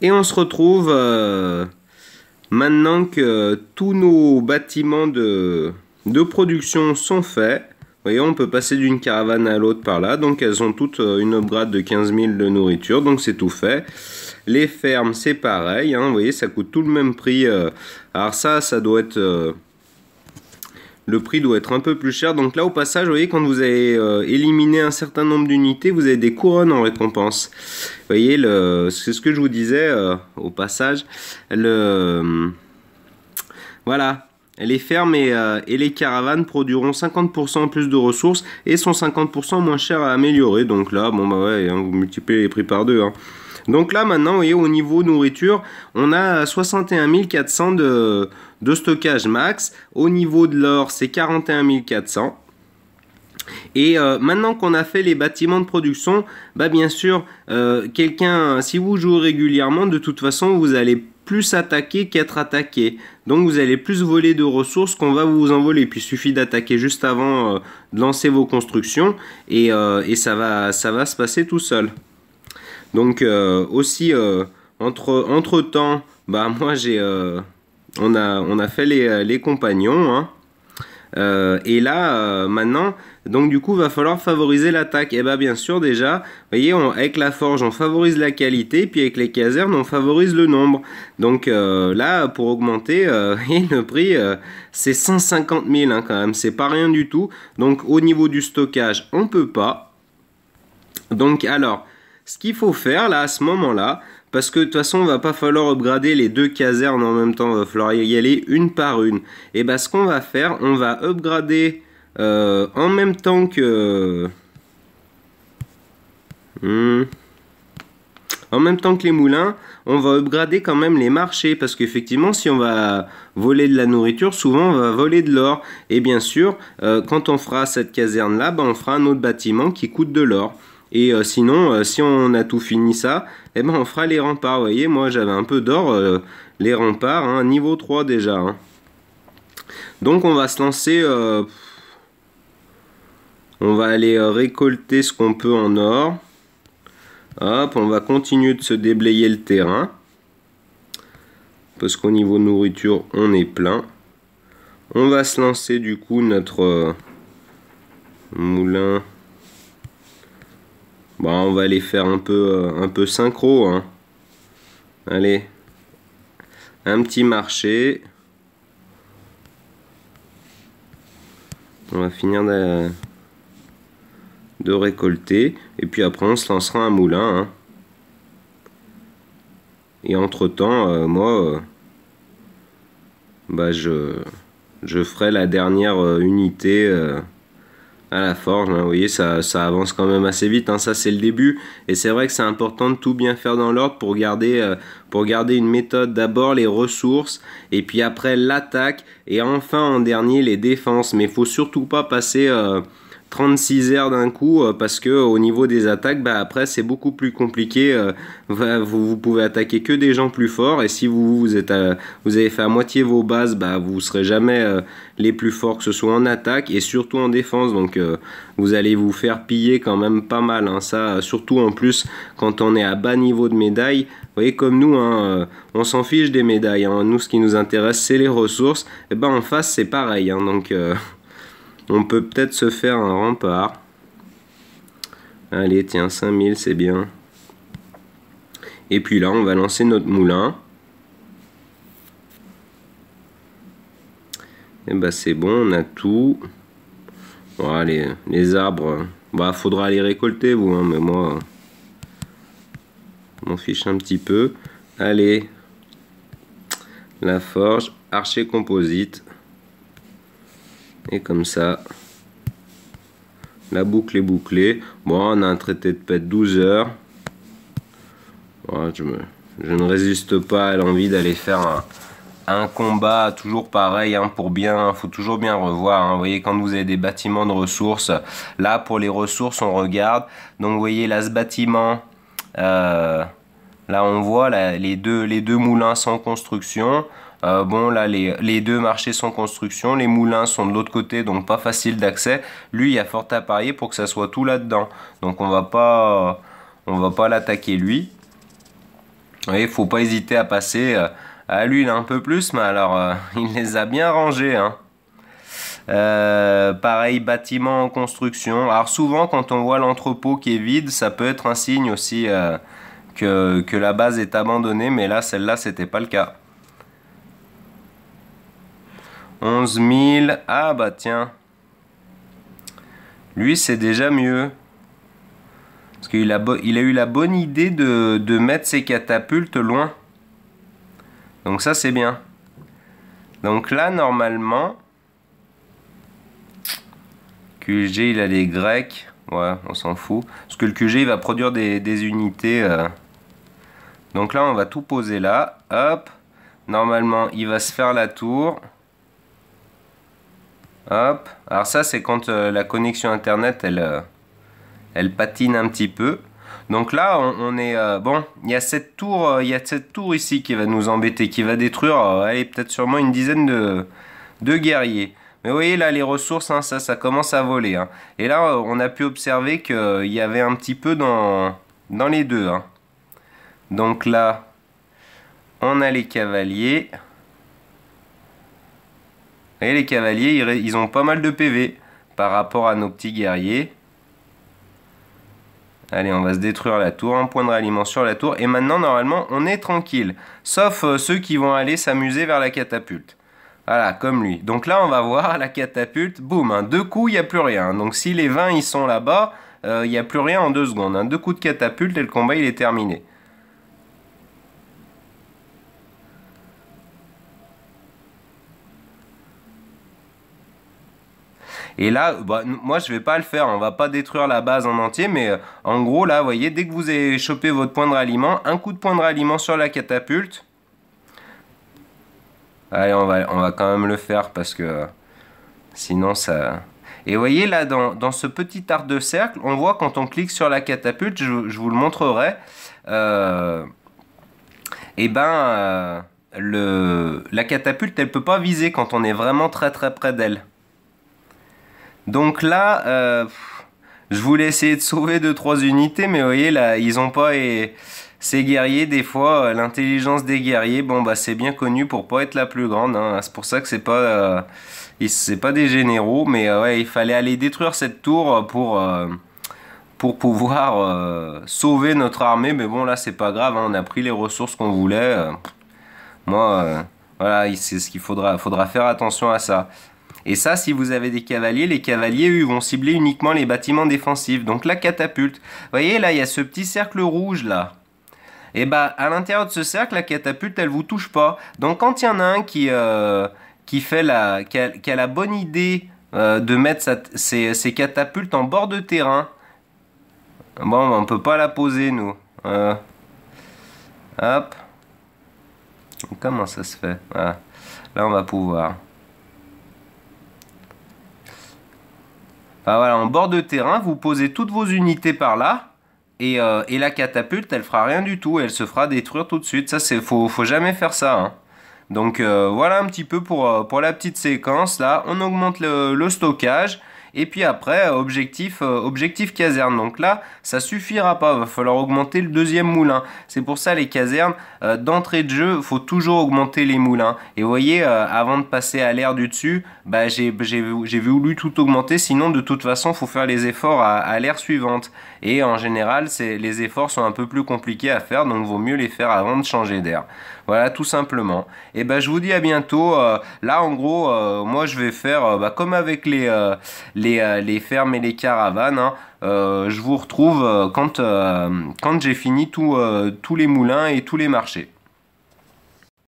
Et on se retrouve euh, maintenant que tous nos bâtiments de, de production sont faits. Voyez, on peut passer d'une caravane à l'autre par là. Donc elles ont toutes euh, une upgrade de 15 000 de nourriture. Donc c'est tout fait. Les fermes, c'est pareil. Hein. vous voyez, ça coûte tout le même prix. Euh. Alors ça, ça doit être le prix doit être un peu plus cher. Donc là, au passage, vous voyez, quand vous avez euh, éliminé un certain nombre d'unités, vous avez des couronnes en récompense. Vous voyez, c'est ce que je vous disais euh, au passage. Le, voilà. Les fermes et, euh, les caravanes produiront 50% plus de ressources et sont 50% moins chères à améliorer. Donc là, bon bah ouais, hein, vous multipliez les prix par deux. Hein. Donc là, maintenant, vous au niveau nourriture, on a 61 400 de, stockage max. Au niveau de l'or, c'est 41 400. Et euh, maintenant qu'on a fait les bâtiments de production, bah, bien sûr, euh, quelqu'un, si vous jouez régulièrement, de toute façon, vous allez plus attaquer qu'être attaqué. Donc vous allez plus voler de ressources qu'on va vous envoler. Puis il suffit d'attaquer juste avant euh, de lancer vos constructions et, et ça, va, ça va se passer tout seul. Donc euh, aussi euh, entre entre temps, bah moi j'ai euh, on a on a fait les, compagnons. Hein. et là, maintenant, donc du coup, va falloir favoriser l'attaque. Et eh bien, bah, bien sûr, déjà, vous voyez, avec la forge, on favorise la qualité, puis avec les casernes, on favorise le nombre. Donc là, pour augmenter, le prix, c'est 150 000 hein, quand même, c'est pas rien du tout. Donc au niveau du stockage, on peut pas. Donc alors, ce qu'il faut faire là à ce moment-là, parce que de toute façon, on va pas falloir upgrader les deux casernes en même temps, il va falloir y aller une par une. Et bien, bah, ce qu'on va faire, on va upgrader euh, en même temps que. Hmm, en même temps que les moulins, on va upgrader quand même les marchés parce qu'effectivement, si on va voler de la nourriture, souvent on va voler de l'or. Et bien sûr, euh, quand on fera cette caserne là, bah, on fera un autre bâtiment qui coûte de l'or. Et euh, sinon, euh, si on a tout fini ça, eh ben on fera les remparts. Vous voyez, moi j'avais un peu d'or, euh, les remparts, hein, niveau 3 déjà. Hein. Donc on va se lancer... on va aller récolter ce qu'on peut en or. Hop, on va continuer de se déblayer le terrain. Parce qu'au niveau nourriture, on est plein. On va se lancer du coup notre moulin... Bon, bah, on va aller faire un peu, euh, un peu synchro. Hein. Allez, un petit marché. On va finir de, récolter. Et puis après, on se lancera un moulin. Hein. Et entre-temps, euh, moi, euh, bah je, je ferai la dernière unité à la forge. Hein, vous voyez, ça, ça, avance quand même assez vite. Hein. ça, c'est le début. Et c'est vrai que c'est important de tout bien faire dans l'ordre pour garder, euh, pour garder une méthode. D'abord les ressources, et puis après l'attaque, et enfin en dernier les défenses. Mais il faut surtout pas passer... Euh, 36 heures d'un coup euh, parce que au niveau des attaques bah après c'est beaucoup plus compliqué euh, vous, vous, pouvez attaquer que des gens plus forts et si vous vous êtes vous avez fait à moitié vos bases bah vous serez jamais euh, les plus forts que ce soit en attaque et surtout en défense donc vous allez vous faire piller quand même pas mal hein. ça surtout en plus quand on est à bas niveau de médaille vous voyez comme nous hein, on s'en fiche des médailles hein. nous ce qui nous intéresse c'est les ressources et eh ben en face c'est pareil hein. donc on peut peut-être se faire un rempart. Allez, tiens, 5000, c'est bien. Et puis là, on va lancer notre moulin. Et eh bah ben, c'est bon, on a tout. Voilà les, les arbres, bah faudra les récolter vous, hein, mais moi, m'en fiche un petit peu. Allez, la forge, archer composite et comme ça la boucle est bouclée bon on a un traité de paix de 12 heures je, ne résiste pas à l'envie d'aller faire un, combat toujours pareil hein, pour bien faut toujours bien revoir hein. vous voyez quand vous avez des bâtiments de ressources là pour les ressources on regarde donc vous voyez là ce bâtiment euh, là on voit les, deux, les deux moulins sans construction euh, bon, là, les, deux marchés sont construction, les moulins sont de l'autre côté, donc pas facile d'accès. Lui, il y a fort à parier pour que ça soit tout là-dedans. Donc on va pas, on va pas l'attaquer lui. Il faut pas hésiter à passer euh, à a un peu plus, mais alors euh, il les a bien rangés. Hein. pareil, bâtiment en construction. Alors souvent, quand on voit l'entrepôt qui est vide, ça peut être un signe aussi que, que la base est abandonnée, mais là, celle-là, c'était pas le cas. 11 000. Ah bah tiens. Lui, c'est déjà mieux. Parce qu'il a, il a eu la bonne idée de, mettre ses catapultes loin. Donc ça, c'est bien. Donc là, normalement... QG, il a les Grecs. Ouais, on s'en fout. Parce que le QG, il va produire des, unités. Euh. Donc là, on va tout poser là. Hop. Normalement, il va se faire la tour. Hop. Alors ça, c'est quand euh, la connexion Internet, elle, euh, elle patine un petit peu. Donc là, on, est... Euh, bon, il y, a cette tour, il y a cette tour ici qui va nous embêter, qui va détruire, peut-être sûrement une dizaine de, de guerriers. Mais vous voyez là, les ressources, hein, ça, ça commence à voler. Hein. Et là, on a pu observer qu'il y avait un petit peu dans, dans les deux. Hein. Donc là, on a les cavaliers. Et les cavaliers, ils ont pas mal de PV par rapport à nos petits guerriers. Allez, on va se détruire la tour, un point de ralliement sur la tour. Et maintenant, normalement, on est tranquille. Sauf euh, ceux qui vont aller s'amuser vers la catapulte. Voilà, comme lui. Donc là, on va voir la catapulte. Boum, hein. deux coups, il n'y a plus rien. Donc si les 20, ils sont là-bas, euh, il n'y a plus rien en deux secondes. Hein. Deux coups de catapulte et le combat, il est terminé. Et là, bah, moi, je vais pas le faire. On va pas détruire la base en entier, mais euh, en gros, là, vous voyez, dès que vous avez chopé votre point de ralliement, un coup de point de ralliement sur la catapulte. Allez, on va, on va quand même le faire parce que sinon ça... Et vous voyez là, dans, dans, ce petit arc de cercle, on voit quand on clique sur la catapulte, je, vous le montrerai, euh, et ben, euh, le, la catapulte, elle peut pas viser quand on est vraiment très très près d'elle. Donc là, euh, je voulais essayer de sauver 2-3 unités, mais vous voyez là, ils ont pas... Et... Ces guerriers, des fois, euh, l'intelligence des guerriers, bon bah c'est bien connu pour pas être la plus grande. Hein. C'est pour ça que c'est pas, euh, c'est pas des généraux, mais ouais, il fallait aller détruire cette tour pour pour pouvoir sauver notre armée. Mais bon là, c'est pas grave, hein. on a pris les ressources qu'on voulait. moi, voilà, c'est ce qu'il faudra, faudra faire attention à ça. Et ça, si vous avez des cavaliers, les cavaliers eux, vont cibler uniquement les bâtiments défensifs, donc la catapulte. Vous voyez là, il y a ce petit cercle rouge là. Et eh bah ben, à l'intérieur de ce cercle, la catapulte, elle vous touche pas. Donc quand il y en a un qui, euh, qui, fait la, qui, a, la bonne idée euh, de mettre ses, catapultes en bord de terrain, bon, on ben, on peut pas la poser nous. Euh, hop. Comment ça se fait Là, on va pouvoir. Bah voilà, en bord de terrain, vous posez toutes vos unités par là. Euh, et, la catapulte, elle fera rien du tout. Elle se fera détruire tout de suite. Ça, c'est faut, faut jamais faire ça. Hein. Donc euh, voilà un petit peu pour, euh, pour la petite séquence. Là, on augmente le stockage. Et puis après, euh, objectif, euh, objectif caserne. Donc là, ça suffira pas, va falloir augmenter le deuxième moulin. C'est pour ça les casernes, euh, d'entrée de jeu, faut toujours augmenter les moulins. Et vous voyez, avant de passer à l'air du dessus, bah, j'ai voulu tout augmenter, sinon de toute façon, faut faire les efforts à, l'air suivante. Et en général, les efforts sont un peu plus compliqués à faire, donc vaut mieux les faire avant de changer d'air. Voilà, tout simplement. Et ben bah, je vous dis à bientôt. là, en gros, moi, je vais faire bah, comme avec les euh, les, fermes et les caravanes. Hein. Euh, je vous retrouve euh, quand, j'ai fini tous les moulins et tous les marchés.